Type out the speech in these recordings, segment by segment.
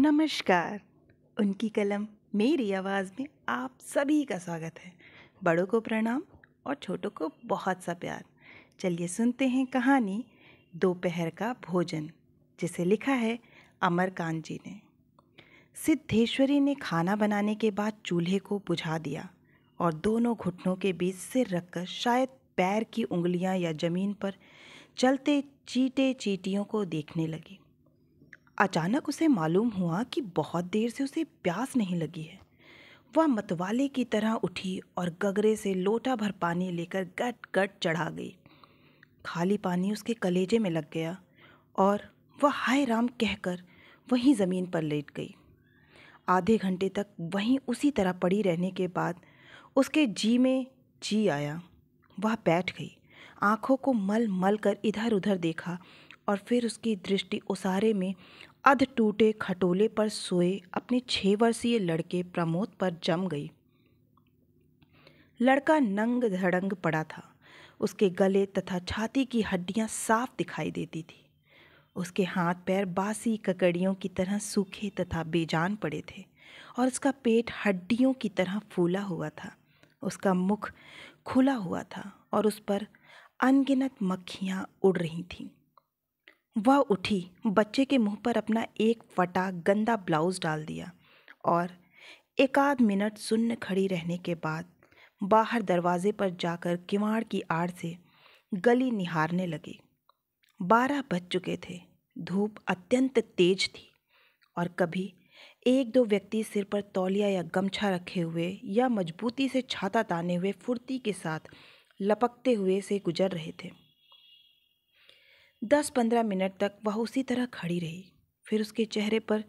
नमस्कार उनकी कलम मेरी आवाज़ में आप सभी का स्वागत है बड़ों को प्रणाम और छोटों को बहुत सा प्यार चलिए सुनते हैं कहानी दोपहर का भोजन जिसे लिखा है अमरकांत जी ने सिद्धेश्वरी ने खाना बनाने के बाद चूल्हे को बुझा दिया और दोनों घुटनों के बीच सिर रखकर शायद पैर की उंगलियां या ज़मीन पर चलते चीटे चीटियों को देखने लगी अचानक उसे मालूम हुआ कि बहुत देर से उसे प्यास नहीं लगी है वह मतवाले की तरह उठी और गगरे से लोटा भर पानी लेकर गट गट चढ़ा गई खाली पानी उसके कलेजे में लग गया और वह हाय राम कहकर वहीं ज़मीन पर लेट गई आधे घंटे तक वहीं उसी तरह पड़ी रहने के बाद उसके जी में जी आया वह बैठ गई आँखों को मल मल कर इधर उधर देखा और फिर उसकी दृष्टि उसारे में अध टूटे खटोले पर सोए अपने छः वर्षीय लड़के प्रमोद पर जम गई लड़का नंग धड़ंग पड़ा था उसके गले तथा छाती की हड्डियां साफ दिखाई देती थी उसके हाथ पैर बासी ककड़ियों की तरह सूखे तथा बेजान पड़े थे और उसका पेट हड्डियों की तरह फूला हुआ था उसका मुख खुला हुआ था और उस पर अनगिनत मक्खियाँ उड़ रही थीं वह उठी बच्चे के मुंह पर अपना एक फटा गंदा ब्लाउज डाल दिया और एक आध मिनट सुन्न खड़ी रहने के बाद बाहर दरवाजे पर जाकर किवाड़ की आड़ से गली निहारने लगी बारह बज चुके थे धूप अत्यंत तेज थी और कभी एक दो व्यक्ति सिर पर तौलिया या गमछा रखे हुए या मजबूती से छाता ताने हुए फुर्ती के साथ लपकते हुए से गुजर रहे थे दस पंद्रह मिनट तक वह उसी तरह खड़ी रही फिर उसके चेहरे पर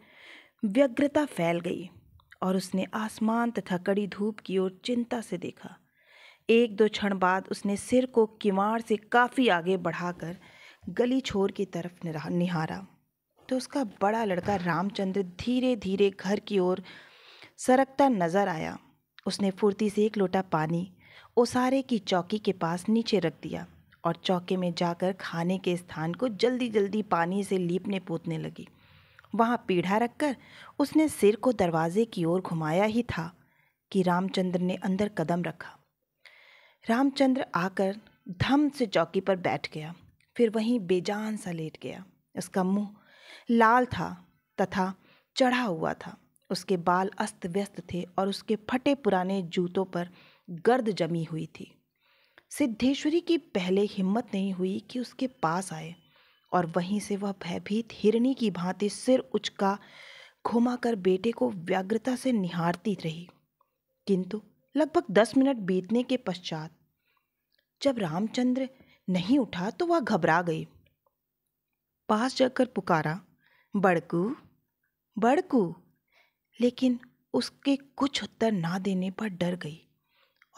व्यग्रता फैल गई और उसने आसमान तथा कड़ी धूप की ओर चिंता से देखा एक दो क्षण बाद उसने सिर को किमार से काफ़ी आगे बढ़ाकर गली छोर की तरफ निहारा तो उसका बड़ा लड़का रामचंद्र धीरे धीरे घर की ओर सरकता नजर आया उसने फुर्ती से एक लोटा पानी ओसारे की चौकी के पास नीचे रख दिया और चौके में जाकर खाने के स्थान को जल्दी जल्दी पानी से लीपने पोतने लगी वहाँ पीढ़ा रखकर उसने सिर को दरवाजे की ओर घुमाया ही था कि रामचंद्र ने अंदर कदम रखा रामचंद्र आकर धम से चौकी पर बैठ गया फिर वहीं बेजान सा लेट गया उसका मुंह लाल था तथा चढ़ा हुआ था उसके बाल अस्त व्यस्त थे और उसके फटे पुराने जूतों पर गर्द जमी हुई थी सिद्धेश्वरी की पहले हिम्मत नहीं हुई कि उसके पास आए और वहीं से वह भयभीत हिरणी की भांति सिर उचका घुमाकर बेटे को व्याग्रता से निहारती रही किंतु लगभग दस मिनट बीतने के पश्चात जब रामचंद्र नहीं उठा तो वह घबरा गई पास जाकर पुकारा बड़कू बड़कू लेकिन उसके कुछ उत्तर ना देने पर डर गई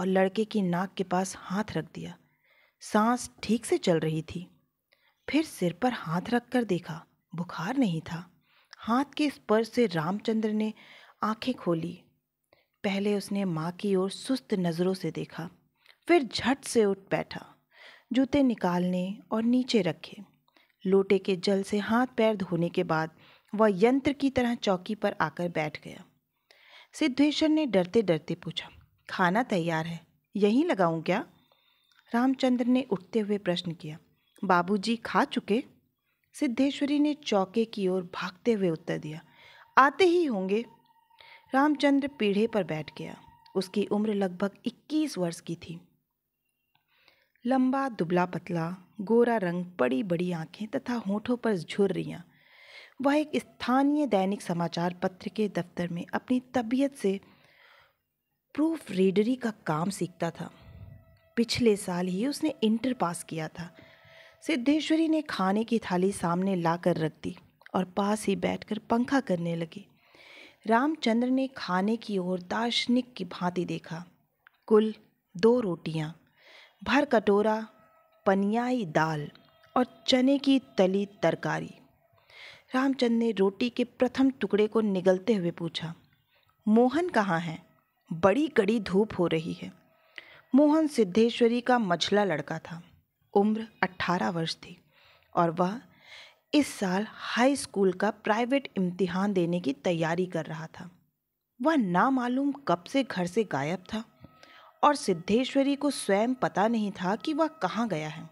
और लड़के की नाक के पास हाथ रख दिया सांस ठीक से चल रही थी फिर सिर पर हाथ रख कर देखा बुखार नहीं था हाथ के स्पर्श से रामचंद्र ने आंखें खोली पहले उसने माँ की ओर सुस्त नज़रों से देखा फिर झट से उठ बैठा जूते निकालने और नीचे रखे लोटे के जल से हाथ पैर धोने के बाद वह यंत्र की तरह चौकी पर आकर बैठ गया सिद्धेश्वर ने डरते डरते पूछा खाना तैयार है यहीं लगाऊं क्या रामचंद्र ने उठते हुए प्रश्न किया बाबूजी खा चुके सिद्धेश्वरी ने चौके की ओर भागते हुए उत्तर दिया आते ही होंगे रामचंद्र पीढ़े पर बैठ गया उसकी उम्र लगभग 21 वर्ष की थी लंबा दुबला पतला गोरा रंग बड़ी बड़ी आंखें तथा होठों पर झुर्रियाँ वह एक स्थानीय दैनिक समाचार पत्र के दफ्तर में अपनी तबीयत से प्रूफ रीडरी का काम सीखता था पिछले साल ही उसने इंटर पास किया था सिद्धेश्वरी ने खाने की थाली सामने ला कर रख दी और पास ही बैठकर पंखा करने लगी रामचंद्र ने खाने की ओर दार्शनिक की भांति देखा कुल दो रोटियां, भर कटोरा पनियाई दाल और चने की तली तरकारी रामचंद्र ने रोटी के प्रथम टुकड़े को निगलते हुए पूछा मोहन कहाँ हैं बड़ी कड़ी धूप हो रही है मोहन सिद्धेश्वरी का मझला लड़का था उम्र अट्ठारह वर्ष थी और वह इस साल हाई स्कूल का प्राइवेट इम्तिहान देने की तैयारी कर रहा था वह नामालूम कब से घर से गायब था और सिद्धेश्वरी को स्वयं पता नहीं था कि वह कहाँ गया है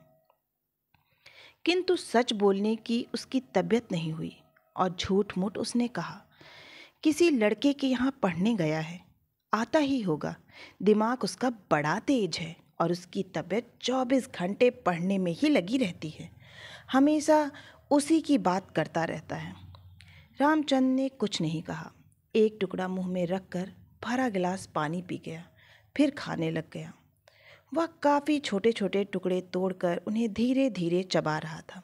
किंतु सच बोलने की उसकी तबीयत नहीं हुई और झूठ मूठ उसने कहा किसी लड़के के यहाँ पढ़ने गया है आता ही होगा दिमाग उसका बड़ा तेज है और उसकी तबीयत 24 घंटे पढ़ने में ही लगी रहती है हमेशा उसी की बात करता रहता है रामचंद ने कुछ नहीं कहा एक टुकड़ा मुंह में रख कर भरा गिलास पानी पी गया फिर खाने लग गया वह काफ़ी छोटे छोटे टुकड़े तोड़कर उन्हें धीरे धीरे चबा रहा था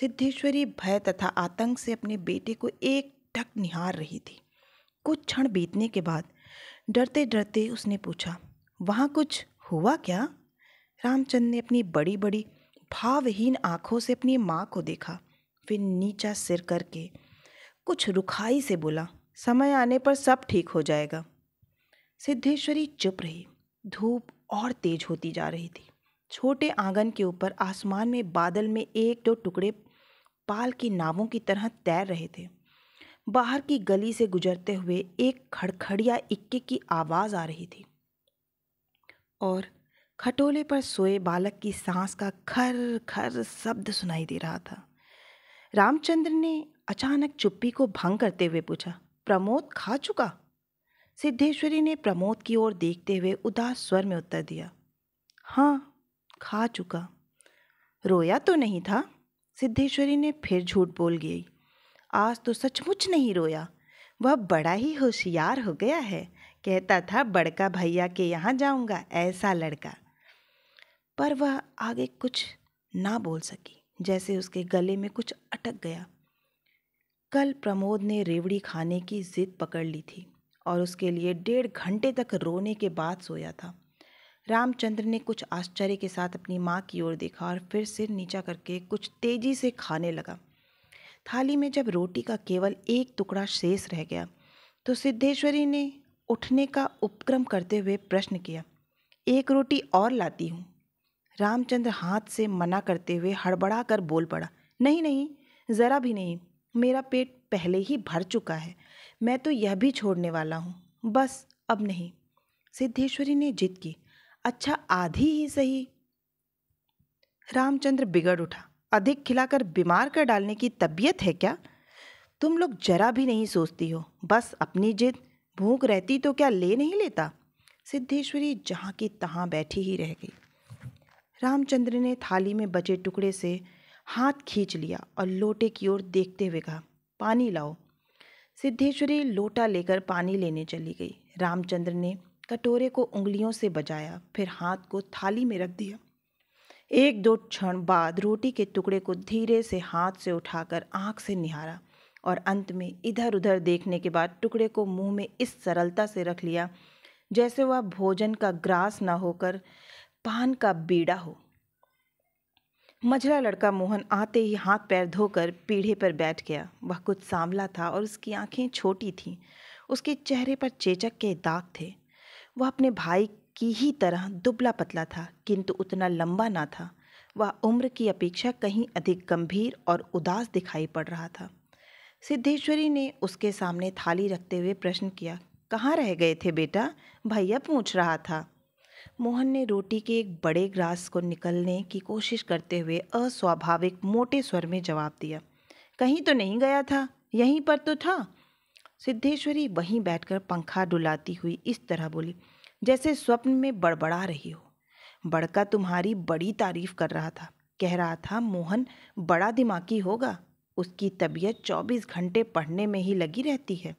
सिद्धेश्वरी भय तथा आतंक से अपने बेटे को एक टक निहार रही थी कुछ क्षण बीतने के बाद डरते डरते उसने पूछा वहाँ कुछ हुआ क्या रामचंद्र ने अपनी बड़ी बड़ी भावहीन आँखों से अपनी माँ को देखा फिर नीचा सिर करके कुछ रुखाई से बोला समय आने पर सब ठीक हो जाएगा सिद्धेश्वरी चुप रही धूप और तेज होती जा रही थी छोटे आंगन के ऊपर आसमान में बादल में एक दो टुकड़े पाल की नावों की तरह तैर रहे थे बाहर की गली से गुजरते हुए एक खड़खड़िया इक्के की आवाज़ आ रही थी और खटोले पर सोए बालक की सांस का खर खर शब्द सुनाई दे रहा था रामचंद्र ने अचानक चुप्पी को भंग करते हुए पूछा प्रमोद खा चुका सिद्धेश्वरी ने प्रमोद की ओर देखते हुए उदास स्वर में उत्तर दिया हाँ खा चुका रोया तो नहीं था सिद्धेश्वरी ने फिर झूठ बोल गई आज तो सचमुच नहीं रोया वह बड़ा ही होशियार हो गया है कहता था बड़का भैया के यहाँ जाऊँगा ऐसा लड़का पर वह आगे कुछ ना बोल सकी जैसे उसके गले में कुछ अटक गया कल प्रमोद ने रेवड़ी खाने की जिद पकड़ ली थी और उसके लिए डेढ़ घंटे तक रोने के बाद सोया था रामचंद्र ने कुछ आश्चर्य के साथ अपनी माँ की ओर देखा और फिर सिर नीचा करके कुछ तेजी से खाने लगा थाली में जब रोटी का केवल एक टुकड़ा शेष रह गया तो सिद्धेश्वरी ने उठने का उपक्रम करते हुए प्रश्न किया एक रोटी और लाती हूँ रामचंद्र हाथ से मना करते हुए हड़बड़ा कर बोल पड़ा नहीं नहीं ज़रा भी नहीं मेरा पेट पहले ही भर चुका है मैं तो यह भी छोड़ने वाला हूँ बस अब नहीं सिद्धेश्वरी ने जिद की अच्छा आधी ही सही रामचंद्र बिगड़ उठा अधिक खिलाकर बीमार कर डालने की तबीयत है क्या तुम लोग जरा भी नहीं सोचती हो बस अपनी जिद भूख रहती तो क्या ले नहीं लेता सिद्धेश्वरी जहाँ की तहाँ बैठी ही रह गई रामचंद्र ने थाली में बचे टुकड़े से हाथ खींच लिया और लोटे की ओर देखते हुए कहा पानी लाओ सिद्धेश्वरी लोटा लेकर पानी लेने चली गई रामचंद्र ने कटोरे को उंगलियों से बजाया फिर हाथ को थाली में रख दिया एक दो क्षण बाद रोटी के टुकड़े को धीरे से हाथ से उठाकर आंख से निहारा और अंत में इधर उधर देखने के बाद टुकड़े को मुंह में इस सरलता से रख लिया जैसे वह भोजन का ग्रास ना होकर पान का बीड़ा हो मझला लड़का मोहन आते ही हाथ पैर धोकर पीढ़े पर बैठ गया वह कुछ सांवला था और उसकी आंखें छोटी थीं उसके चेहरे पर चेचक के दाग थे वह अपने भाई की ही तरह दुबला पतला था किंतु उतना लंबा ना था वह उम्र की अपेक्षा कहीं अधिक गंभीर और उदास दिखाई पड़ रहा था सिद्धेश्वरी ने उसके सामने थाली रखते हुए प्रश्न किया कहाँ रह गए थे बेटा भैया पूछ रहा था मोहन ने रोटी के एक बड़े ग्रास को निकलने की कोशिश करते हुए अस्वाभाविक मोटे स्वर में जवाब दिया कहीं तो नहीं गया था यहीं पर तो था सिद्धेश्वरी वहीं बैठकर पंखा डुलाती हुई इस तरह बोली जैसे स्वप्न में बड़बड़ा रही हो बड़का तुम्हारी बड़ी तारीफ कर रहा था कह रहा था मोहन बड़ा दिमागी होगा उसकी तबीयत चौबीस घंटे पढ़ने में ही लगी रहती है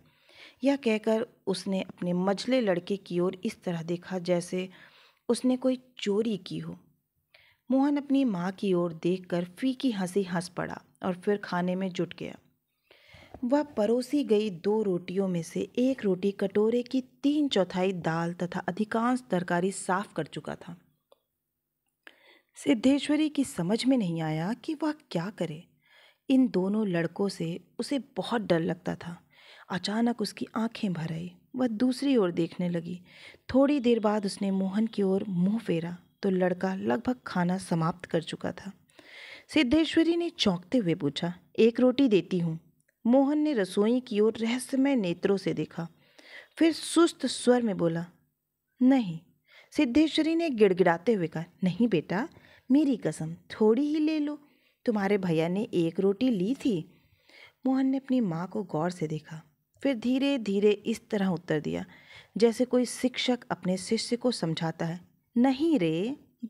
यह कहकर उसने अपने मझले लड़के की ओर इस तरह देखा जैसे उसने कोई चोरी की हो मोहन अपनी माँ की ओर देखकर फीकी हंसी हंस पड़ा और फिर खाने में जुट गया वह परोसी गई दो रोटियों में से एक रोटी कटोरे की तीन चौथाई दाल तथा अधिकांश तरकारी साफ कर चुका था सिद्धेश्वरी की समझ में नहीं आया कि वह क्या करे इन दोनों लड़कों से उसे बहुत डर लगता था अचानक उसकी आंखें भर आई वह दूसरी ओर देखने लगी थोड़ी देर बाद उसने मोहन की ओर मुंह फेरा तो लड़का लगभग खाना समाप्त कर चुका था सिद्धेश्वरी ने चौंकते हुए पूछा एक रोटी देती हूँ मोहन ने रसोई की ओर रहस्यमय नेत्रों से देखा फिर सुस्त स्वर में बोला नहीं सिद्धेश्वरी ने गिड़गिड़ाते हुए कहा नहीं बेटा मेरी कसम थोड़ी ही ले लो तुम्हारे भैया ने एक रोटी ली थी मोहन ने अपनी माँ को गौर से देखा फिर धीरे धीरे इस तरह उत्तर दिया जैसे कोई शिक्षक अपने शिष्य को समझाता है नहीं रे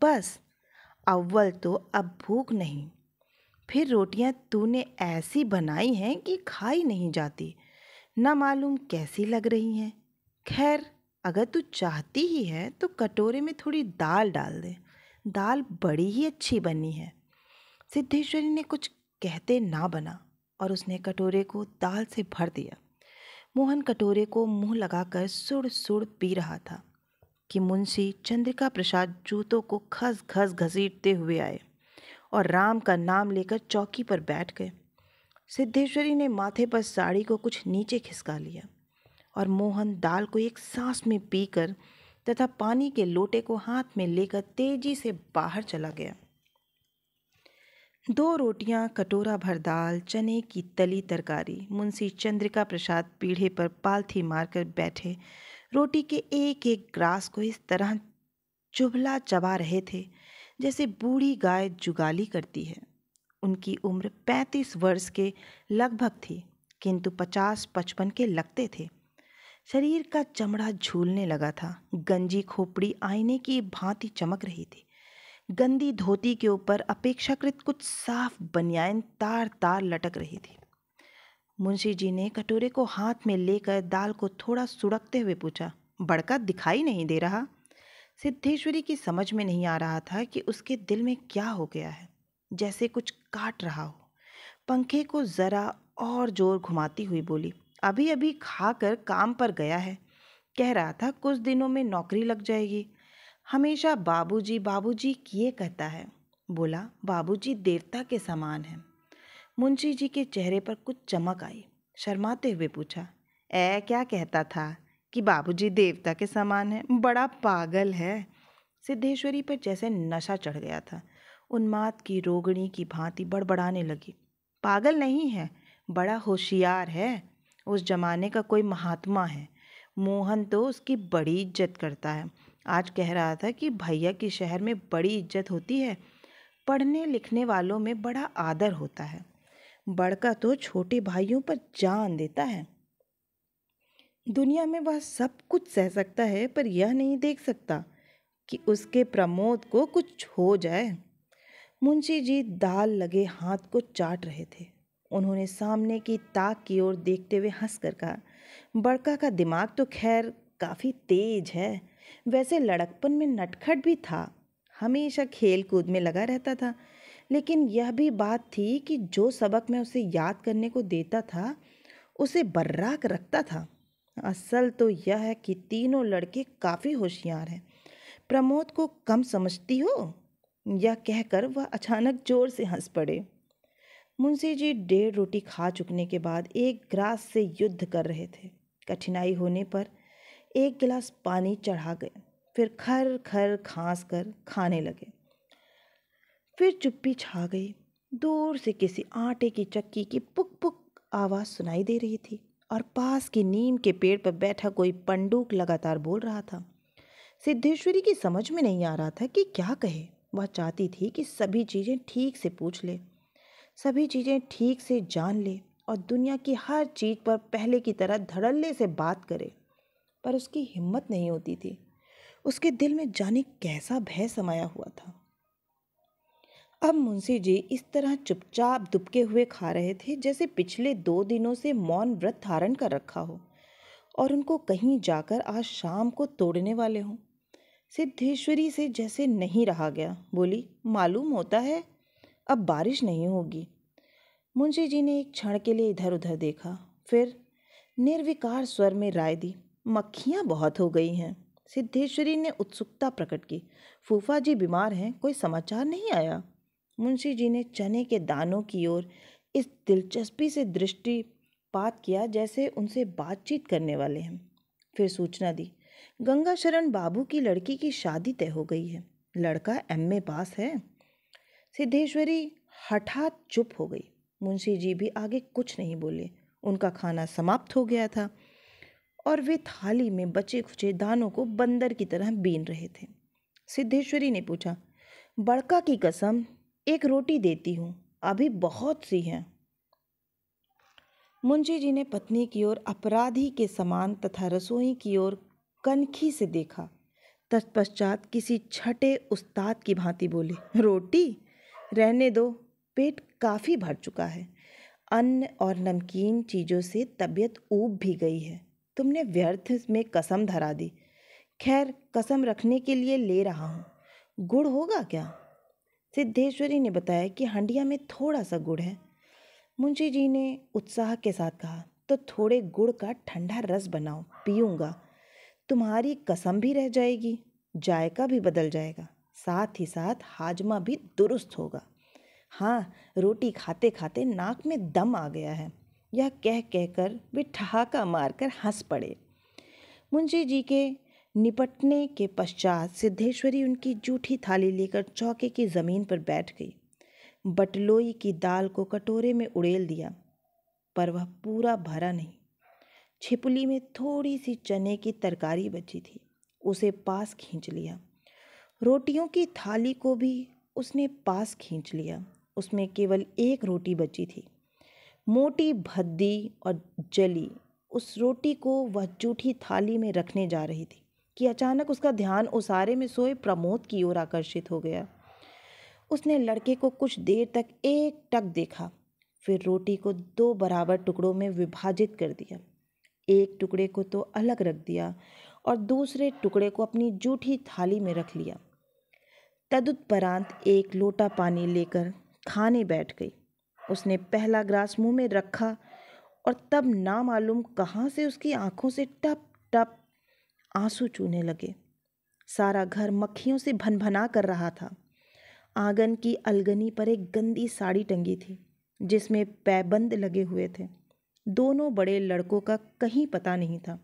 बस अव्वल तो अब भूख नहीं फिर रोटियां तूने ऐसी बनाई हैं कि खाई नहीं जाती ना मालूम कैसी लग रही हैं खैर अगर तू चाहती ही है तो कटोरे में थोड़ी दाल डाल दे दाल बड़ी ही अच्छी बनी है सिद्धेश्वरी ने कुछ कहते ना बना और उसने कटोरे को दाल से भर दिया मोहन कटोरे को मुंह लगाकर सुड़ सुड़ पी रहा था कि मुंशी चंद्रिका प्रसाद जूतों को खस खस घसीटते हुए आए और राम का नाम लेकर चौकी पर बैठ गए सिद्धेश्वरी ने माथे पर साड़ी को कुछ नीचे खिसका लिया और मोहन दाल को एक सांस में पीकर तथा पानी के लोटे को हाथ में लेकर तेजी से बाहर चला गया दो रोटियां कटोरा भर दाल चने की तली तरकारी मुंशी चंद्रिका प्रसाद पीढ़े पर पालथी मारकर बैठे रोटी के एक एक ग्रास को इस तरह चुभला चबा रहे थे जैसे बूढ़ी गाय जुगाली करती है उनकी उम्र पैंतीस वर्ष के लगभग थी किंतु पचास पचपन के लगते थे शरीर का चमड़ा झूलने लगा था गंजी खोपड़ी आईने की भांति चमक रही थी गंदी धोती के ऊपर अपेक्षाकृत कुछ साफ बनियान तार तार लटक रही थी मुंशी जी ने कटोरे को हाथ में लेकर दाल को थोड़ा सुड़कते हुए पूछा बड़का दिखाई नहीं दे रहा सिद्धेश्वरी की समझ में नहीं आ रहा था कि उसके दिल में क्या हो गया है जैसे कुछ काट रहा हो पंखे को ज़रा और जोर घुमाती हुई बोली अभी अभी खाकर काम पर गया है कह रहा था कुछ दिनों में नौकरी लग जाएगी हमेशा बाबूजी बाबूजी किए कहता है बोला बाबूजी देवता के समान हैं मुंशी जी के चेहरे पर कुछ चमक आई शर्माते हुए पूछा ए क्या कहता था कि बाबूजी देवता के समान है बड़ा पागल है सिद्धेश्वरी पर जैसे नशा चढ़ गया था उन्माद की रोगणी की भांति बड़बड़ाने लगी पागल नहीं है बड़ा होशियार है उस जमाने का कोई महात्मा है मोहन तो उसकी बड़ी इज्जत करता है आज कह रहा था कि भैया के शहर में बड़ी इज्जत होती है पढ़ने लिखने वालों में बड़ा आदर होता है बड़का तो छोटे भाइयों पर जान देता है दुनिया में वह सब कुछ सह सकता है पर यह नहीं देख सकता कि उसके प्रमोद को कुछ हो जाए मुंशी जी दाल लगे हाथ को चाट रहे थे उन्होंने सामने की ताक की ओर देखते हुए हंस कर कहा बड़का का दिमाग तो खैर काफ़ी तेज है वैसे लड़कपन में नटखट भी था हमेशा खेल कूद में लगा रहता था लेकिन यह भी बात थी कि जो सबक मैं उसे याद करने को देता था उसे बर्राक रखता था असल तो यह है कि तीनों लड़के काफ़ी होशियार हैं प्रमोद को कम समझती हो यह कहकर वह अचानक जोर से हंस पड़े मुंशी जी डेढ़ रोटी खा चुकने के बाद एक ग्रास से युद्ध कर रहे थे कठिनाई होने पर एक गिलास पानी चढ़ा गए फिर खर खर खांस कर खाने लगे फिर चुप्पी छा गई दूर से किसी आटे की चक्की की पुक पुक आवाज़ सुनाई दे रही थी और पास के नीम के पेड़ पर बैठा कोई पंडूक लगातार बोल रहा था सिद्धेश्वरी की समझ में नहीं आ रहा था कि क्या कहे वह चाहती थी कि सभी चीज़ें ठीक से पूछ ले सभी चीज़ें ठीक से जान ले और दुनिया की हर चीज़ पर पहले की तरह धड़ल्ले से बात करे पर उसकी हिम्मत नहीं होती थी उसके दिल में जाने कैसा भय समाया हुआ था अब मुंशी जी इस तरह चुपचाप दुबके हुए खा रहे थे जैसे पिछले दो दिनों से मौन व्रत धारण कर रखा हो और उनको कहीं जाकर आज शाम को तोड़ने वाले हों सिद्धेश्वरी से जैसे नहीं रहा गया बोली मालूम होता है अब बारिश नहीं होगी मुंशी जी ने एक क्षण के लिए इधर उधर देखा फिर निर्विकार स्वर में राय दी मक्खियाँ बहुत हो गई हैं सिद्धेश्वरी ने उत्सुकता प्रकट की फूफा जी बीमार हैं कोई समाचार नहीं आया मुंशी जी ने चने के दानों की ओर इस दिलचस्पी से दृष्टिपात किया जैसे उनसे बातचीत करने वाले हैं फिर सूचना दी गंगा शरण बाबू की लड़की की शादी तय हो गई है लड़का एम ए पास है सिद्धेश्वरी हठात चुप हो गई मुंशी जी भी आगे कुछ नहीं बोले उनका खाना समाप्त हो गया था और वे थाली में बचे खुचे दानों को बंदर की तरह बीन रहे थे सिद्धेश्वरी ने पूछा बड़का की कसम एक रोटी देती हूँ अभी बहुत सी हैं मुंशी जी ने पत्नी की ओर अपराधी के समान तथा रसोई की ओर कनखी से देखा तत्पश्चात किसी छठे उस्ताद की भांति बोले रोटी रहने दो पेट काफ़ी भर चुका है अन्न और नमकीन चीज़ों से तबीयत ऊब भी गई है तुमने व्यर्थ में कसम धरा दी खैर कसम रखने के लिए ले रहा हूँ गुड़ होगा क्या सिद्धेश्वरी ने बताया कि हंडिया में थोड़ा सा गुड़ है मुंशी जी ने उत्साह के साथ कहा तो थोड़े गुड़ का ठंडा रस बनाओ पीऊँगा तुम्हारी कसम भी रह जाएगी जायका भी बदल जाएगा साथ ही साथ हाजमा भी दुरुस्त होगा हाँ रोटी खाते खाते नाक में दम आ गया है यह कह कहकर वे ठहाका मारकर हंस पड़े मुंशी जी के निपटने के पश्चात सिद्धेश्वरी उनकी जूठी थाली लेकर चौके की ज़मीन पर बैठ गई बटलोई की दाल को कटोरे में उड़ेल दिया पर वह पूरा भरा नहीं छिपली में थोड़ी सी चने की तरकारी बची थी उसे पास खींच लिया रोटियों की थाली को भी उसने पास खींच लिया उसमें केवल एक रोटी बची थी मोटी भद्दी और जली उस रोटी को वह जूठी थाली में रखने जा रही थी कि अचानक उसका ध्यान उसारे में सोए प्रमोद की ओर आकर्षित हो गया उसने लड़के को कुछ देर तक एक टक देखा फिर रोटी को दो बराबर टुकड़ों में विभाजित कर दिया एक टुकड़े को तो अलग रख दिया और दूसरे टुकड़े को अपनी जूठी थाली में रख लिया तदुपरांत एक लोटा पानी लेकर खाने बैठ गई उसने पहला ग्रास मुंह में रखा और तब ना मालूम कहाँ से उसकी आंखों से टप टप आंसू चूने लगे सारा घर मक्खियों से भनभना कर रहा था आंगन की अलगनी पर एक गंदी साड़ी टंगी थी जिसमें पैबंद लगे हुए थे दोनों बड़े लड़कों का कहीं पता नहीं था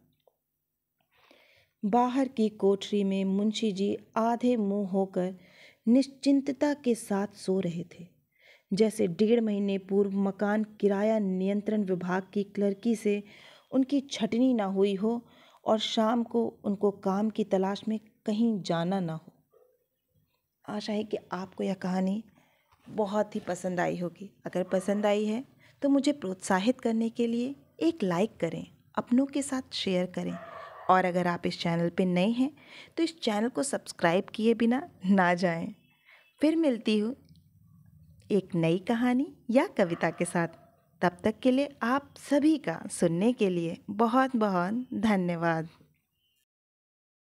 बाहर की कोठरी में मुंशी जी आधे मुंह होकर निश्चिंतता के साथ सो रहे थे जैसे डेढ़ महीने पूर्व मकान किराया नियंत्रण विभाग की क्लर्की से उनकी छटनी ना हुई हो और शाम को उनको काम की तलाश में कहीं जाना ना हो आशा है कि आपको यह कहानी बहुत ही पसंद आई होगी अगर पसंद आई है तो मुझे प्रोत्साहित करने के लिए एक लाइक करें अपनों के साथ शेयर करें और अगर आप इस चैनल पर नए हैं तो इस चैनल को सब्सक्राइब किए बिना ना जाएं। फिर मिलती हूँ एक नई कहानी या कविता के साथ तब तक के लिए आप सभी का सुनने के लिए बहुत बहुत धन्यवाद